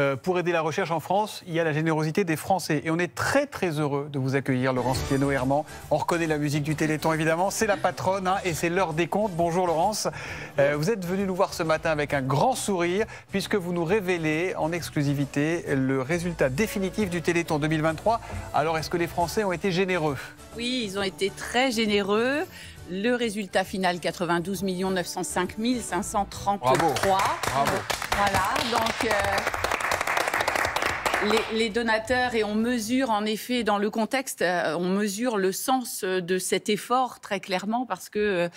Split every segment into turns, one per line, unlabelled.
Euh, pour aider la recherche en France, il y a la générosité des Français. Et on est très très heureux de vous accueillir, Laurence Piano-Herman. On reconnaît la musique du Téléthon, évidemment. C'est la patronne hein, et c'est l'heure des comptes. Bonjour, Laurence. Euh, vous êtes venu nous voir ce matin avec un grand sourire, puisque vous nous révélez en exclusivité le résultat définitif du Téléthon 2023. Alors, est-ce que les Français ont été généreux
Oui, ils ont été très généreux. Le résultat final, 92 905 533. Bravo. Voilà, donc... Euh, les, donateurs et on mesure en effet dans le contexte, euh, on mesure le sens euh, de cet effort très clairement parce que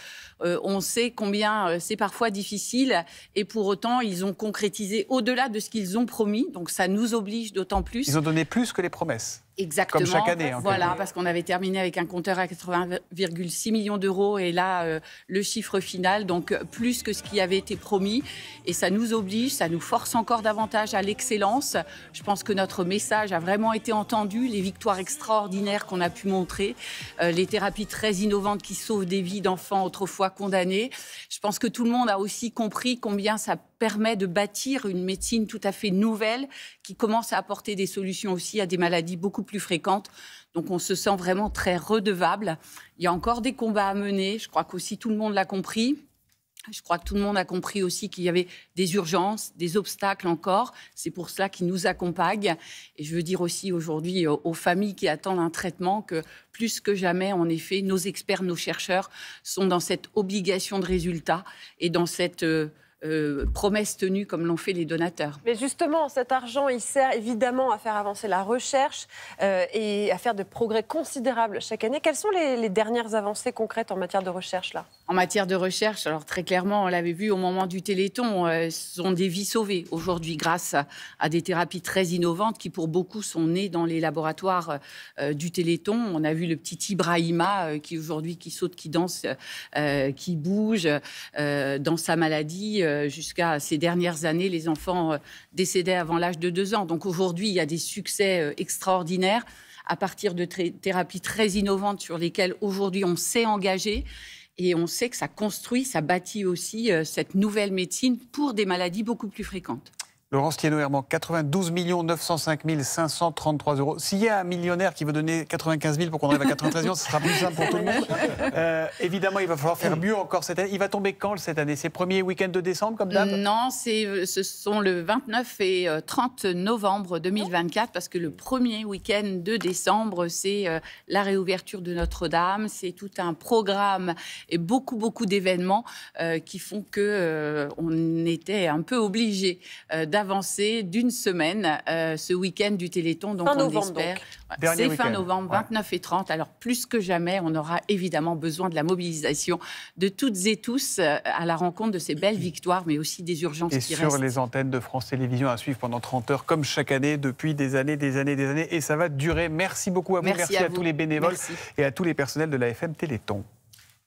euh, on sait combien c'est parfois difficile et pour autant ils ont concrétisé au-delà de ce qu'ils ont promis, donc ça nous oblige d'autant plus. Ils ont
donné plus que les promesses.
Exactement. chaque année. voilà, parce qu'on avait terminé avec un compteur à 80,6 millions d'euros et là, euh, le chiffre final, donc euh, plus que ce qui avait été promis. Et ça nous oblige, ça nous force encore davantage à l'excellence. Je pense que notre message a vraiment été entendu, les victoires extraordinaires qu'on a pu montrer, euh, les thérapies très innovantes qui sauvent des vies d'enfants autrefois condamnés. Je pense que tout le monde a aussi compris combien ça permet de bâtir une médecine tout à fait nouvelle qui commence à apporter des solutions aussi à des maladies beaucoup plus fréquentes. Donc on se sent vraiment très redevable. Il y a encore des combats à mener, je crois qu'aussi tout le monde l'a compris. Je crois que tout le monde a compris aussi qu'il y avait des urgences, des obstacles encore. C'est pour cela qu'ils nous accompagnent. Et je veux dire aussi aujourd'hui aux familles qui attendent un traitement que plus que jamais, en effet, nos experts, nos chercheurs sont dans cette obligation de résultat et dans cette... Euh, euh, promesses tenues comme l'ont fait les donateurs. Mais justement, cet argent, il sert évidemment à faire avancer la recherche euh, et à faire de progrès considérables chaque année. Quelles sont les, dernières avancées concrètes en matière de recherche là En matière de recherche, alors très clairement, on l'avait vu au moment du Téléthon, euh, ce sont des vies sauvées aujourd'hui grâce à, à, des thérapies très innovantes qui pour beaucoup sont nées dans les laboratoires du Téléthon. On a vu le petit Ibrahima qui aujourd'hui qui saute, qui danse, qui bouge dans sa maladie euh, jusqu'à ces dernières années, les enfants euh, décédaient avant l'âge de deux ans. Donc aujourd'hui, il y a des succès euh, extraordinaires à partir de thérapies très innovantes sur lesquelles aujourd'hui on s'est engagé. Et on sait que ça construit, ça bâtit aussi cette nouvelle médecine pour des maladies beaucoup plus fréquentes.
Laurence Tienno herman 92 905 533 euros. S'il y a un millionnaire qui veut donner 95 000 pour qu'on arrive à 93 millions, ce sera plus simple pour tout le monde. Euh, évidemment, il va falloir faire mieux encore cette année. Il va tomber quand cette année C'est premier week-end de décembre, comme
d'hab Non, euh, ce sont le 29 et 30 euh, novembre 2024, parce que le premier week-end de décembre, c'est la réouverture de Notre-Dame. C'est tout un programme et beaucoup, beaucoup d'événements qui font que on était un peu obligé avancé d'une semaine euh, ce week-end du Téléthon. Donc on novembre, espère. C'est fin novembre, 29 et 30. Alors plus que jamais, on aura évidemment besoin de la mobilisation de toutes et tous euh, à la rencontre de ces belles victoires, mais aussi des urgences et sur les
antennes de France Télévisions à suivre pendant 30 heures, comme chaque année, depuis des années, des années, des années. Et ça va durer. Merci beaucoup à vous. Merci, à, tous les bénévoles et à tous les personnels de la FM Téléthon.